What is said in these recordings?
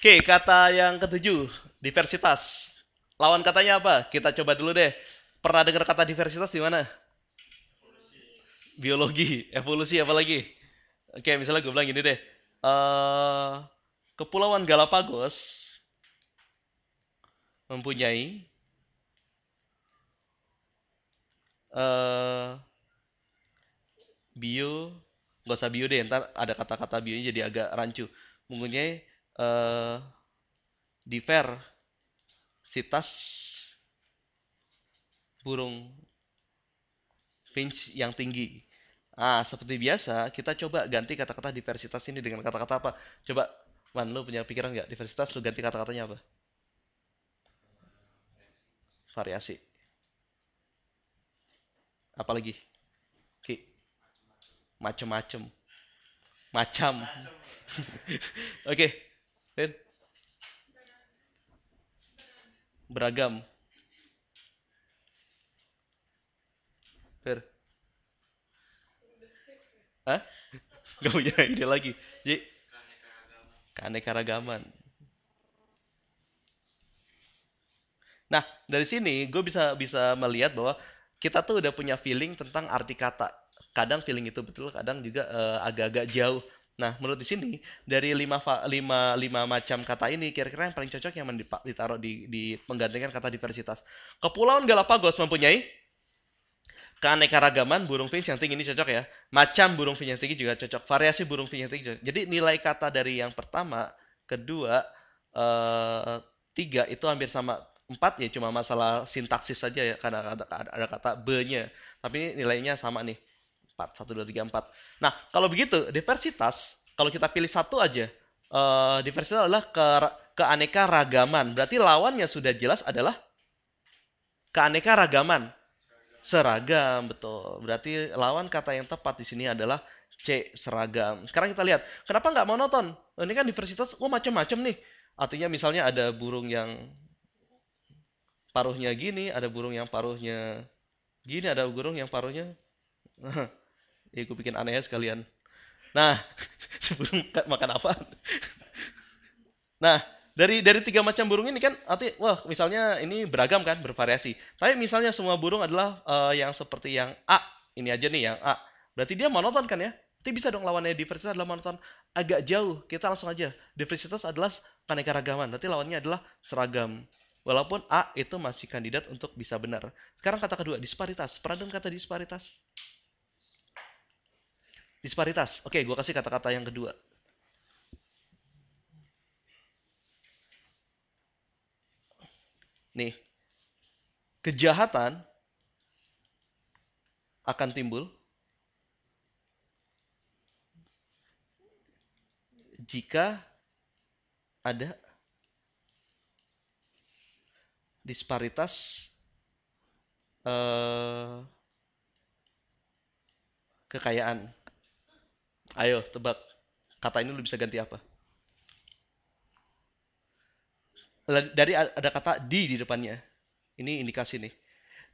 Oke, kata yang ketujuh, diversitas. Lawan katanya apa? Kita coba dulu deh. Pernah dengar kata diversitas di mana? Biologi, evolusi apa lagi? Oke, misalnya gue bilang gini deh. Uh, Kepulauan Galapagos mempunyai uh, bio, gak usah bio deh, ntar ada kata-kata bio jadi agak rancu. Mempunyai uh, diversitas burung finch yang tinggi. Ah, seperti biasa, kita coba ganti kata-kata diversitas ini dengan kata-kata apa? Coba, Man, lu punya pikiran nggak? Diversitas, lu ganti kata-katanya apa? Variasi. Apalagi? Ki. Macem-macem. Macam. Oke, okay. Fir? Beragam. Fir. Hah? Gak punya ide lagi. Jadi keanekaragaman. Nah, dari sini gue bisa bisa melihat bahwa kita tuh udah punya feeling tentang arti kata. Kadang feeling itu betul, kadang juga eh, agak-agak uh, agak -agak jauh. Nah, menurut di sini dari lima, lima, lima macam kata ini kira-kira yang paling cocok yang ditaruh di, di menggandengkan kata diversitas. Kepulauan Galapagos mempunyai keanekaragaman burung finch yang tinggi ini cocok ya. Macam burung finch yang tinggi juga cocok. Variasi burung finch yang tinggi. Cocok. Jadi nilai kata dari yang pertama, kedua, eh, tiga itu hampir sama empat ya cuma masalah sintaksis saja ya karena ada, ada kata b-nya tapi nilainya sama nih 4. 1, 2, 3, 4. Nah, kalau begitu, diversitas, kalau kita pilih satu aja, uh, diversitas adalah ke, ragaman. Berarti lawannya sudah jelas adalah keaneka ragaman Seragam, betul. Berarti lawan kata yang tepat di sini adalah C, seragam. Sekarang kita lihat, kenapa nggak monoton? Oh, ini kan diversitas, oh macam-macam nih. Artinya misalnya ada burung yang paruhnya gini, ada burung yang paruhnya gini, ada burung yang paruhnya Ya gue bikin aneh ya sekalian. Nah, sebelum makan apa? nah, dari dari tiga macam burung ini kan arti wah misalnya ini beragam kan bervariasi. Tapi misalnya semua burung adalah uh, yang seperti yang A ini aja nih yang A. Berarti dia monoton kan ya? Tapi bisa dong lawannya diversitas adalah monoton agak jauh. Kita langsung aja diversitas adalah keanekaragaman. Berarti lawannya adalah seragam. Walaupun A itu masih kandidat untuk bisa benar. Sekarang kata kedua disparitas. Pernah kata disparitas? Disparitas. Oke, gue kasih kata-kata yang kedua. Nih, kejahatan akan timbul jika ada disparitas eh, kekayaan. Ayo, tebak. Kata ini lu bisa ganti apa? Dari ada kata di di depannya. Ini indikasi nih.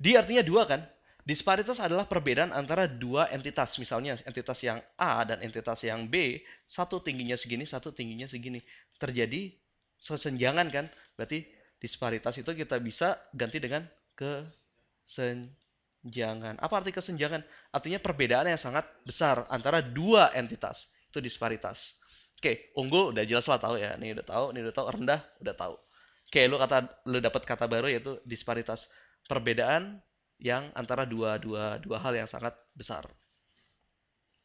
Di artinya dua kan? Disparitas adalah perbedaan antara dua entitas. Misalnya entitas yang A dan entitas yang B, satu tingginya segini, satu tingginya segini. Terjadi sesenjangan kan? Berarti disparitas itu kita bisa ganti dengan kesenjangan jangan. Apa arti kesenjangan? Artinya perbedaan yang sangat besar antara dua entitas. Itu disparitas. Oke, unggul udah jelas lah tahu ya. ini udah tahu, ini udah tahu, rendah udah tahu. Oke, lu kata lu dapat kata baru yaitu disparitas. Perbedaan yang antara dua dua dua hal yang sangat besar.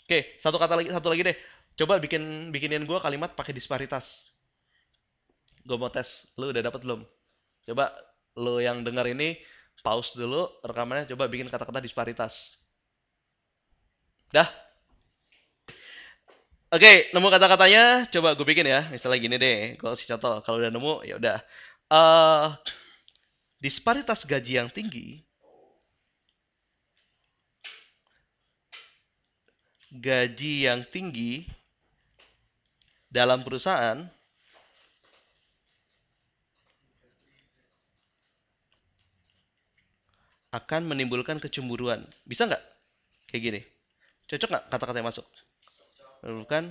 Oke, satu kata lagi satu lagi deh. Coba bikin bikinin gue kalimat pakai disparitas. Gue mau tes, lu udah dapat belum? Coba lu yang dengar ini Pause dulu rekamannya, coba bikin kata-kata disparitas. Dah. Oke, okay, nemu kata-katanya, coba gue bikin ya. Misalnya gini deh, gue kasih contoh. Kalau udah nemu, ya udah. Uh, disparitas gaji yang tinggi gaji yang tinggi dalam perusahaan akan menimbulkan kecemburuan. Bisa nggak? Kayak gini. Cocok nggak kata-kata yang masuk? Menimbulkan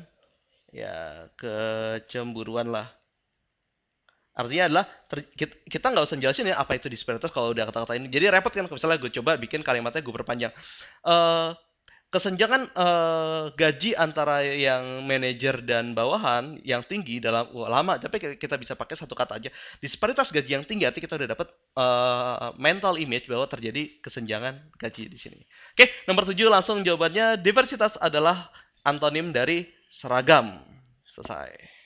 ya kecemburuan lah. Artinya adalah ter, kita nggak usah jelasin ya apa itu disparitas kalau udah kata-kata ini. Jadi repot kan misalnya gue coba bikin kalimatnya gue perpanjang. Uh, kesenjangan eh, gaji antara yang manajer dan bawahan yang tinggi dalam uh, lama tapi kita bisa pakai satu kata aja disparitas gaji yang tinggi artinya kita udah dapat eh, mental image bahwa terjadi kesenjangan gaji di sini oke nomor tujuh langsung jawabannya diversitas adalah antonim dari seragam selesai